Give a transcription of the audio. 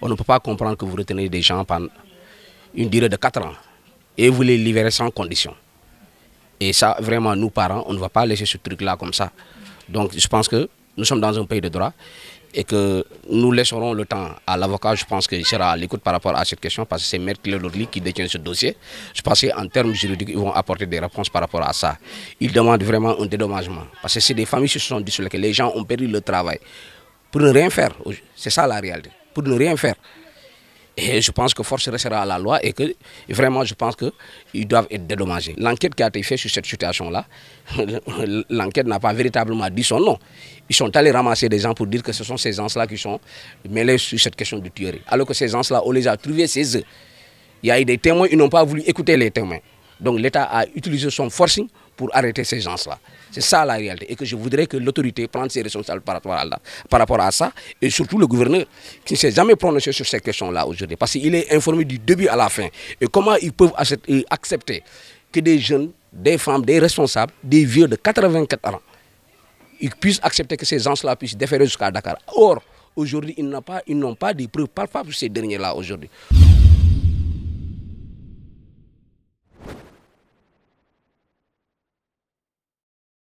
On ne peut pas comprendre que vous retenez des gens pendant une durée de 4 ans et vous les libérez sans condition. Et ça, vraiment, nous, parents, on ne va pas laisser ce truc-là comme ça. Donc, je pense que nous sommes dans un pays de droit et que nous laisserons le temps à l'avocat, je pense qu'il sera à l'écoute par rapport à cette question, parce que c'est Maître Claire qui détient ce dossier. Je pense qu'en termes juridiques, ils vont apporter des réponses par rapport à ça. Ils demandent vraiment un dédommagement, parce que c'est des familles qui se sont dit que les gens ont perdu le travail pour ne rien faire. C'est ça la réalité pour ne rien faire. Et je pense que force restera à la loi et que vraiment je pense qu'ils doivent être dédommagés. L'enquête qui a été faite sur cette situation-là, l'enquête n'a pas véritablement dit son nom. Ils sont allés ramasser des gens pour dire que ce sont ces gens-là qui sont mêlés sur cette question de tuerie. Alors que ces gens-là, on les a trouvés chez eux. Il y a eu des témoins, ils n'ont pas voulu écouter les témoins. Donc l'État a utilisé son forcing pour arrêter ces gens-là. C'est ça la réalité. Et que je voudrais que l'autorité prenne ses responsabilités par rapport, à ça. Et surtout le gouverneur qui ne s'est jamais prononcé sur ces questions-là aujourd'hui. Parce qu'il est informé du début à la fin. Et comment ils peuvent euh, accepter que des jeunes, des femmes, des responsables, des vieux de 84 ans, ils puissent accepter que ces gens-là puissent déférer jusqu'à Dakar. Or, aujourd'hui, ils n'ont pas, ils pas des preuves palpables ces derniers-là aujourd'hui.